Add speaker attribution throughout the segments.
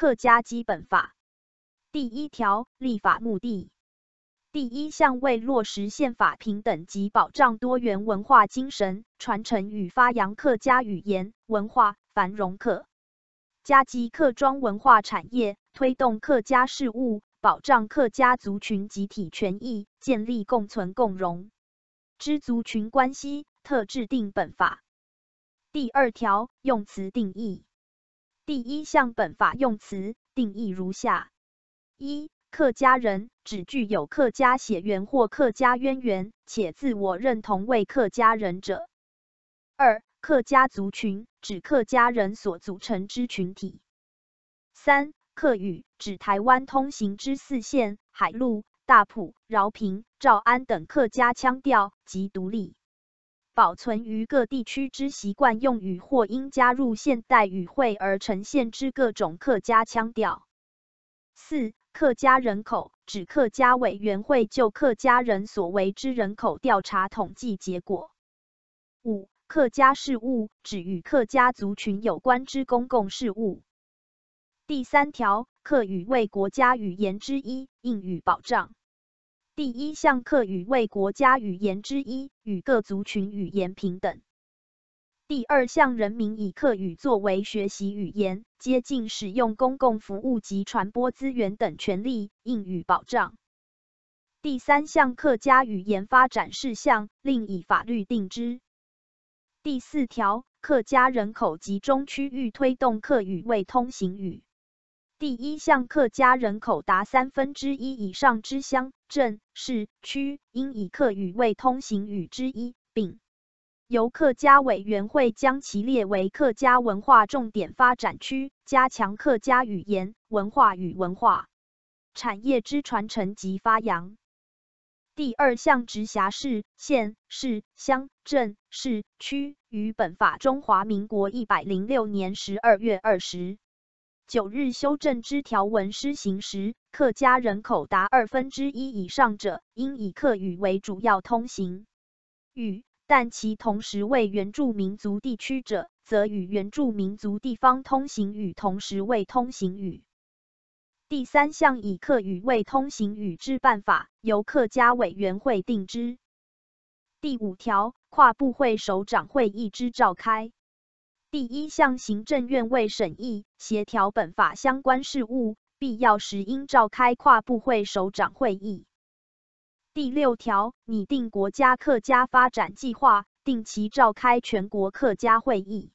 Speaker 1: 客家基本法第一条立法目的第一项为落实宪法平等及保障多元文化精神，传承与发扬客家语言文化，繁荣客家及客庄文化产业，推动客家事务，保障客家族群集体权益，建立共存共荣之族群关系，特制定本法。第二条用词定义。第一项本法用词定义如下：一、客家人，指具有客家血缘或客家渊源，且自我认同为客家人者；二、客家族群，指客家人所组成之群体；三、客语，指台湾通行之四县海陆大埔饶平诏安等客家腔调及独立。保存于各地区之习惯用语，或因加入现代语汇而呈现之各种客家腔调。四、客家人口指客家委员会就客家人所为之人口调查统计结果。五、客家事务指与客家族群有关之公共事务。第三条，客语为国家语言之一，应予保障。第一项，客语为国家语言之一，与各族群语言平等。第二项，人民以客语作为学习语言、接近使用公共服务及传播资源等权利应予保障。第三项，客家语言发展事项另以法律定之。第四条，客家人口集中区域推动客语为通行语。第一项，客家人口达三分之一以上之乡镇市区，应以客语为通行语之一。并由客家委员会将其列为客家文化重点发展区，加强客家语言、文化与文化产业之传承及发扬。第二项，直辖市、县市、乡镇市区于本法中华民国一百零六年十二月二十。九日修正之条文施行时，客家人口达二分之一以上者，应以客语为主要通行语；但其同时为原住民族地区者，则与原住民族地方通行语同时为通行语。第三项以客语为通行语之办法，由客家委员会定之。第五条跨部会首长会议之召开。第一项行政院为审议、协调本法相关事务，必要时应召开跨部会首长会议。第六条拟定国家客家发展计划，定期召开全国客家会议。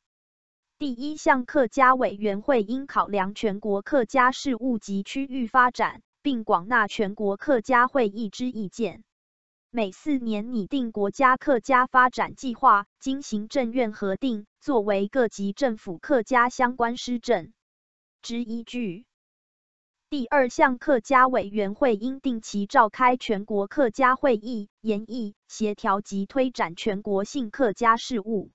Speaker 1: 第一项客家委员会应考量全国客家事务及区域发展，并广纳全国客家会议之意见。每四年拟定国家客家发展计划，经行政院核定，作为各级政府客家相关施政之依据。第二项，客家委员会应定期召开全国客家会议，研议协调及推展全国性客家事务。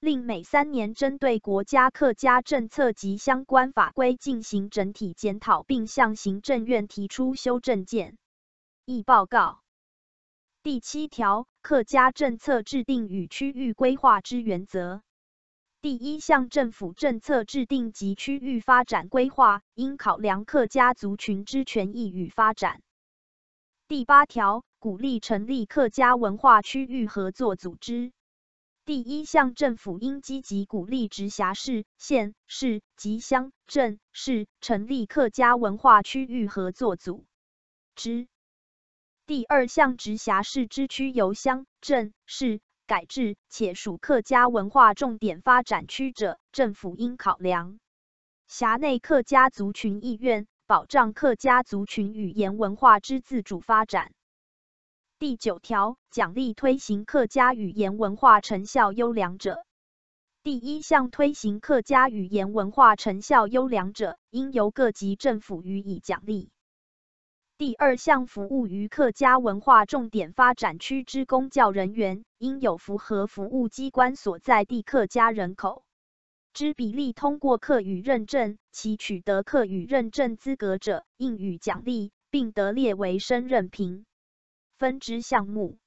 Speaker 1: 另每三年针对国家客家政策及相关法规进行整体检讨，并向行政院提出修正建议报告。第七条，客家政策制定与区域规划之原则。第一项，政府政策制定及区域发展规划应考量客家族群之权益与发展。第八条，鼓励成立客家文化区域合作组织。第一项，政府应积极鼓励直辖市、县市及乡镇市成立客家文化区域合作组织。第二项，直辖市之区、由乡、镇、市改制且属客家文化重点发展区者，政府应考量辖内客家族群意愿，保障客家族群语言文化之自主发展。第九条，奖励推行客家语言文化成效优良者。第一项，推行客家语言文化成效优良者，应由各级政府予以奖励。第二项服务于客家文化重点发展区之公教人员，应有符合服务机关所在地客家人口之比例通过客语认证，其取得客语认证资格者，应予奖励，并得列为升任评分支项目。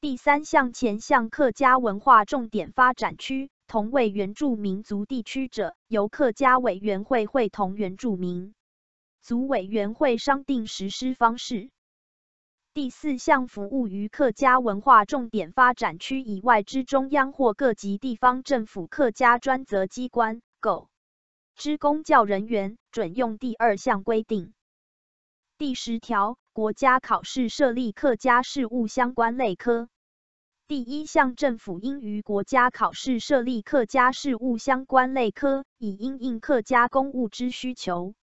Speaker 1: 第三项前项客家文化重点发展区同为原住民族地区者，由客家委员会会同原住民。组委员会商定实施方式。第四项，服务于客家文化重点发展区以外之中央或各级地方政府客家专责机关、狗）之公教人员，准用第二项规定。第十条，国家考试设立客家事务相关类科。第一项，政府应于国家考试设立客家事务相关类科，以应应客家公务之需求。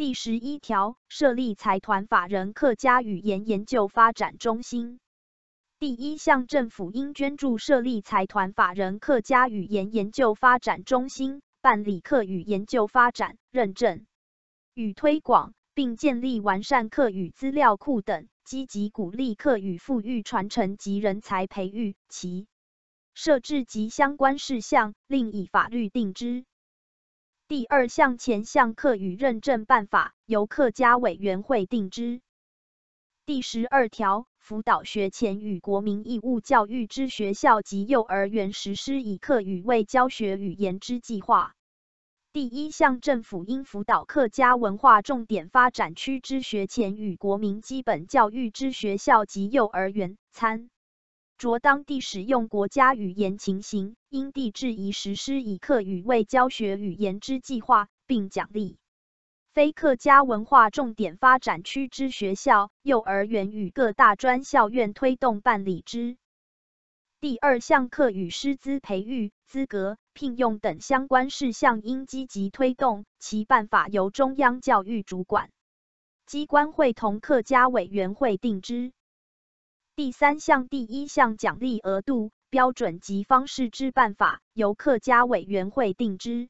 Speaker 1: 第十一条，设立财团法人客家语言研究发展中心。第一项，政府应捐助设立财团法人客家语言研究发展中心，办理客语研究发展、认证与推广，并建立完善客语资料库等，积极鼓励客语富裕传承及人才培育。其设置及相关事项，另以法律定之。第二项前项客与认证办法，由客家委员会定之。第十二条辅导学前与国民义务教育之学校及幼儿园实施以客语为教学语言之计划。第一项政府应辅导客家文化重点发展区之学前与国民基本教育之学校及幼儿园参。着当地使用国家语言情形，因地制宜实施以客语为教学语言之计划，并奖励非客家文化重点发展区之学校、幼儿园与各大专校院推动办理之。第二项课语师资培育、资格聘用等相关事项，应积极推动，其办法由中央教育主管机关会同客家委员会定之。第三项第一项奖励额度、标准及方式之办法，由客家委员会定之。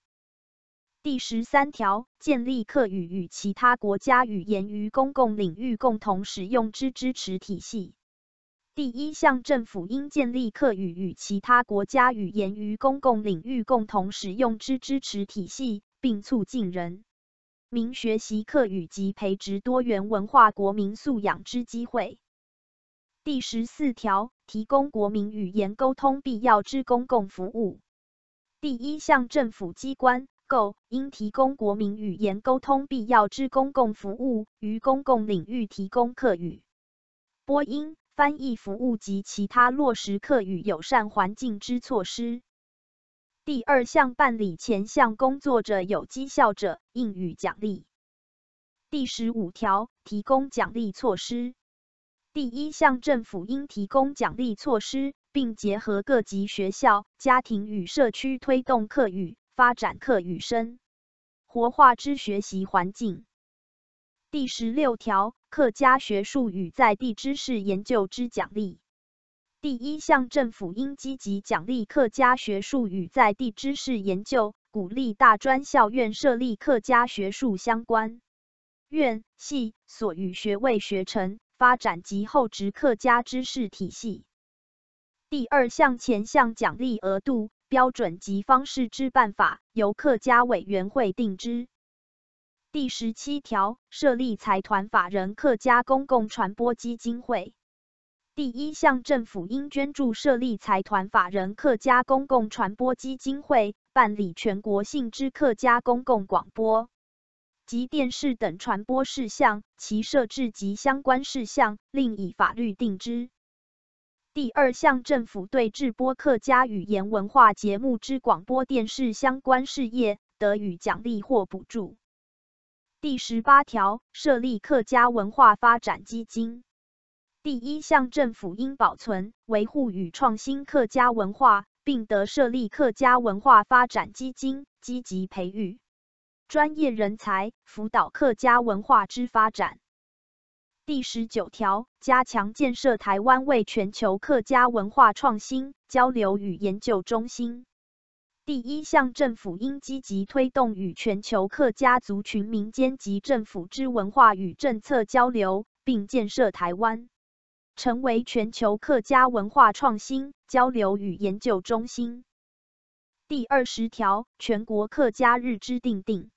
Speaker 1: 第十三条，建立客语与其他国家语言于公共领域共同使用之支持体系。第一项，政府应建立客语与其他国家语言于公共领域共同使用之支持体系，并促进人民学习客语及培植多元文化国民素养之机会。第十四条，提供国民语言沟通必要之公共服务。第一项，政府机关、构应提供国民语言沟通必要之公共服务，于公共领域提供客语、播音、翻译服务及其他落实客语友善环境之措施。第二项，办理前项工作者有绩效者，应予奖励。第十五条，提供奖励措施。第一项，政府应提供奖励措施，并结合各级学校、家庭与社区推动课语发展，课语生活化之学习环境。第十六条，客家学术与在地知识研究之奖励。第一项，政府应积极奖励客家学术与在地知识研究，鼓励大专校院设立客家学术相关院系所与学位学程。发展及后值客家知识体系。第二项前项奖励额度、标准及方式之办法，由客家委员会定之。第十七条，设立财团法人客家公共传播基金会。第一项，政府应捐助设立财团法人客家公共传播基金会，办理全国性之客家公共广播。及电视等传播事项，其设置及相关事项，另以法律定之。第二项，政府对制播客家语言文化节目之广播电视相关事业，得予奖励或补助。第十八条，设立客家文化发展基金。第一项，政府应保存、维护与创新客家文化，并得设立客家文化发展基金，积极培育。专业人才辅导客家文化之发展。第十九条，加强建设台湾为全球客家文化创新交流与研究中心。第一项，政府应积极推动与全球客家族群民间及政府之文化与政策交流，并建设台湾成为全球客家文化创新交流与研究中心。第二十条，全国客家日之定定。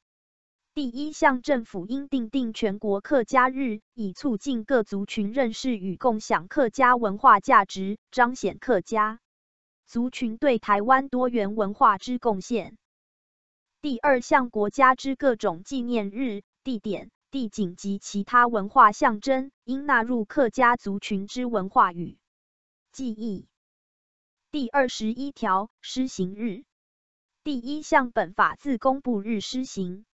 Speaker 1: 第一项，政府应定定全国客家日，以促进各族群认识与共享客家文化价值，彰显客家族群对台湾多元文化之贡献。第二项，国家之各种纪念日、地点、地景及其他文化象征，应纳入客家族群之文化与记忆。第二十一条施行日。第一项，本法自公布日施行。